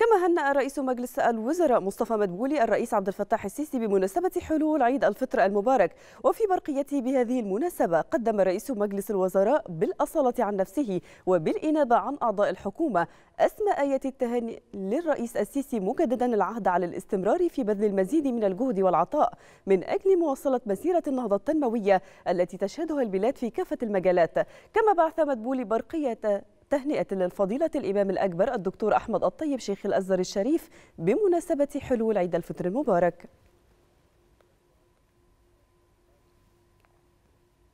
كما هنأ رئيس مجلس الوزراء مصطفى مدبولي الرئيس عبد الفتاح السيسي بمناسبة حلول عيد الفطر المبارك وفي برقيته بهذه المناسبة قدم رئيس مجلس الوزراء بالأصالة عن نفسه وبالإنابة عن أعضاء الحكومة أسمى آية التهاني للرئيس السيسي مجددا العهد على الاستمرار في بذل المزيد من الجهد والعطاء من أجل مواصلة مسيرة النهضة التنموية التي تشهدها البلاد في كافة المجالات كما بعث مدبولي برقية تهنئة للفضيلة الإمام الأكبر الدكتور أحمد الطيب شيخ الأزهر الشريف بمناسبة حلول عيد الفطر المبارك